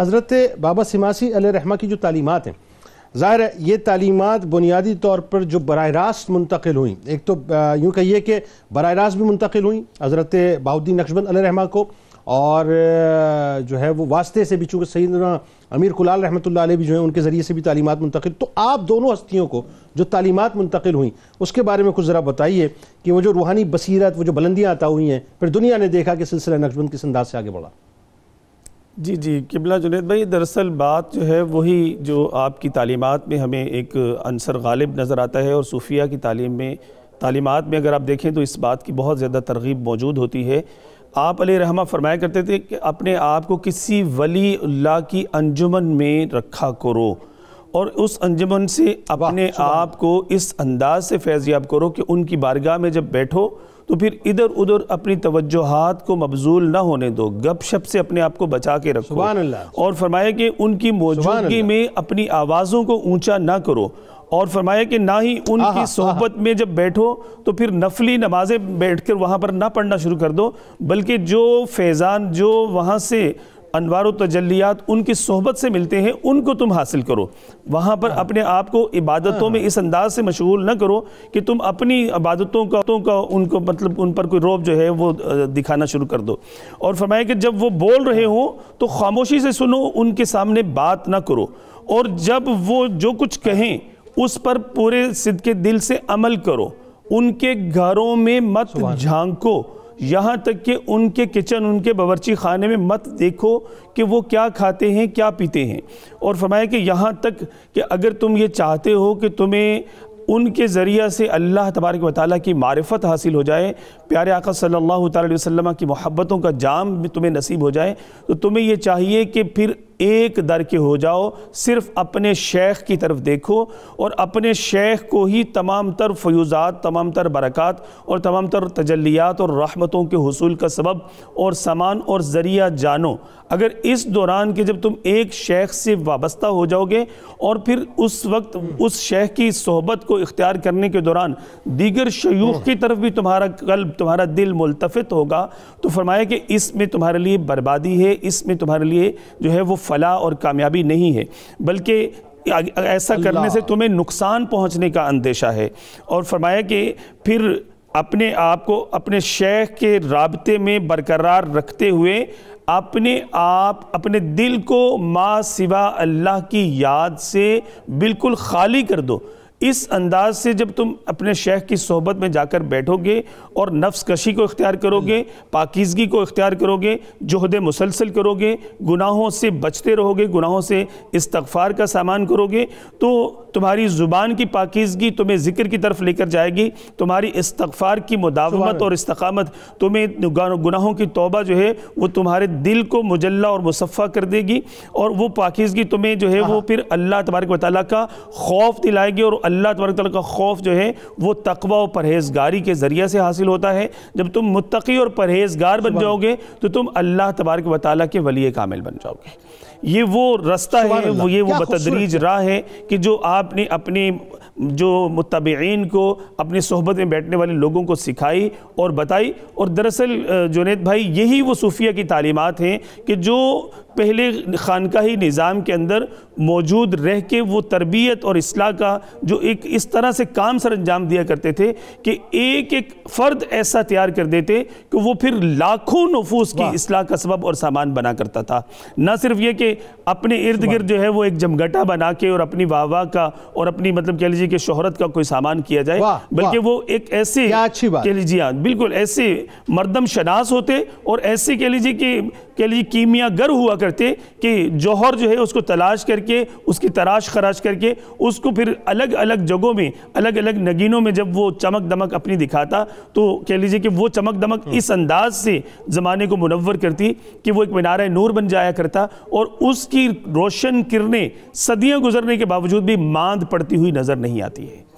हज़रत बाबा सिमासी रहमा की जो तालीमत हैं ज़ाहिर है ये तालीमत बुनियादी तौर पर जो बर रास्त मुंतकिल हुई एक तो यूँ कहिए कि बर रास्त भी मुंतकिल हुई हज़रत बाउद्दीन नक्शबंद रहमा को और जो है वो वास्ते से भी चूँकि सईद अमीर कुलाल रहमत भी जो है उनके ज़रिए से भी तालीमत मुंतकिल तो आप दोनों हस्तियों को जो तालीमत मुंतकिल हुई उसके बारे में कुछ ज़रा बताइए कि वो जो रूहानी बसीरत वो जो बुलंदियाँ आता हुई हैं फिर दुनिया ने देखा कि सिलसिला नक्शबंद किस अंदाज से आगे बढ़ा जी जी किबला जुनेद भाई दरअसल बात जो है वही जो आपकी तालीमत में हमें एक अनसर गालिब नज़र आता है और सूफिया की तालीम में तालीमत में अगर आप देखें तो इस बात की बहुत ज़्यादा तरगीब मौजूद होती है आप अली रहमा फरमाया करते थे कि अपने आप को किसी वली अल्लाह की अंजुमन में रखा करो और उस अंजुमन से अपने आप को इस अंदाज से फैज़ याब करो कि उनकी बारगाह में जब बैठो तो फिर इधर उधर अपनी तवज्जोहात को मबजूल ना होने दो गप शप से अपने आप को बचा के रखो और फरमाया कि उनकी मौजूदगी में अपनी आवाज़ों को ऊंचा ना करो और फरमाया कि ना ही उनकी सोहबत में जब बैठो तो फिर नफली नमाजें बैठ कर वहाँ पर ना पढ़ना शुरू कर दो बल्कि जो फैज़ान जो वहाँ से अनवार तजलियात उनकी सोहबत से मिलते हैं उनको तुम हासिल करो वहाँ पर अपने आप को इबादतों में इस अंदाज से मशगूल ना करो कि तुम अपनी इबादतों का तो का उनको मतलब उन पर कोई रोब जो है वो दिखाना शुरू कर दो और फरमाया कि जब वो बोल रहे हों तो खामोशी से सुनो उनके सामने बात ना करो और जब वो जो कुछ कहें उस पर पूरे सिद के दिल से अमल करो उनके घरों में मत झांको यहाँ तक कि उनके किचन उनके बावरची खाने में मत देखो कि वो क्या खाते हैं क्या पीते हैं और फरमाया कि यहाँ तक कि अगर तुम ये चाहते हो कि तुम्हें उनके ज़रिया से अल्लाह तबारक वाली की मारफत हासिल हो जाए प्यारे आका सल्लल्लाहु अलैहि वसल्लम की मोहब्बतों का जाम तुम्हें नसीब हो जाए तो तुम्हें ये चाहिए कि फिर एक दर के हो जाओ सिर्फ अपने शेख की तरफ देखो और अपने शेख को ही तमाम तर फ्यूज़ात तमाम तर बरक़ात और तमाम तर तजलियात और रहमतों के हसूल का सबब और सामान और ज़रिया जानो अगर इस दौरान के जब तुम एक शेख से वाबस्ता हो जाओगे और फिर उस वक्त उस शेख की सोहबत को इख्तियार करने के दौरान दीगर शयूख की तरफ भी तुम्हारा कल्ब तुम्हारा दिल मुलतफत होगा तो फरमाया कि इसमें तुम्हारे लिए बर्बादी है इसमें तुम्हारे लिए जो है वो फला और कामयाबी नहीं है बल्कि ऐसा करने से तुम्हें नुकसान पहुंचने का अंदेशा है और फरमाया कि फिर अपने आप को अपने शेख के रबते में बरकरार रखते हुए अपने आप अपने दिल को माँ सिवा अल्लाह की याद से बिल्कुल खाली कर दो इस अंदाज से जब तुम अपने शेख की सोहबत में जाकर बैठोगे और नफ्स कशी को इख्तियार करोगे पाकिजगी को इख्तियार करोगे जहदे मुसलसल करोगे गुनाहों से बचते रहोगे गुनाहों से इस्तफ़ार का सामान करोगे तो तुम्हारी ज़ुबान की पाकिजगी तुम्हें ज़िक्र की तरफ लेकर जाएगी तुम्हारी इस्तफ़ार की मुदावमत और इस्तकामत तुम्हें गुनाहों की तोबा जो है वो तुम्हारे दिल को मुजल्ला और मुसफ़ा कर देगी और वो पाकिजगी तुम्हें जो है वो हाँ। फिर अल्लाह तबारक वाली का खौफ दिलाएगी और अल्लाह तबरक का खौफ जो है वो तकवा और परहेजगारी के ज़रिए से हासिल होता है जब तुम मुतकी और परहेजगार बन जाओगे तो तुम अल्लाह तबारक व के वली कामिल बन जाओगे ये वो रास्ता है वो ये वो बतदरीज राह है कि जो आपने अपने जो मुतबीन को अपनी सोहबत में बैठने वाले लोगों को सिखाई और बताई और दरअसल जुनेद भाई यही वो सूफिया की तालीमत हैं कि जो पहले खानका ही निज़ाम के अंदर मौजूद रह के वो तरबियत और असलाह का जो एक इस तरह से काम सर अंजाम दिया करते थे कि एक एक फ़र्द ऐसा तैयार कर देते कि वो फिर लाखों नफूस की असलाह का सबब और सामान बना करता था ना सिर्फ ये कि अपने इर्द गिर्द जो है वो एक जमघटा बना के और अपनी वाह वाह का और अपनी मतलब कह लीजिए कि शोहरत का कोई सामान किया जाए बल्कि वो एक ऐसे कह लीजिए हाँ, बिल्कुल ऐसे मरदम शनास होते और ऐसे कह लीजिए कि कह लीजिए कीमिया गर हुआ करते कि जौहर जो है उसको तलाश करके करके उसकी तराश खराश करके उसको फिर अलग अलग जगहों में अलग अलग नगीनों में जब वो चमक दमक अपनी दिखाता तो कह लीजिए कि वो चमक दमक हम्म। इस अंदाज से ज़माने को मुनवर करती कि वो एक मीनार नूर बन जाया करता और उसकी रोशन किरणें सदियाँ गुजरने के बावजूद भी मांद पड़ती हुई नज़र नहीं आती है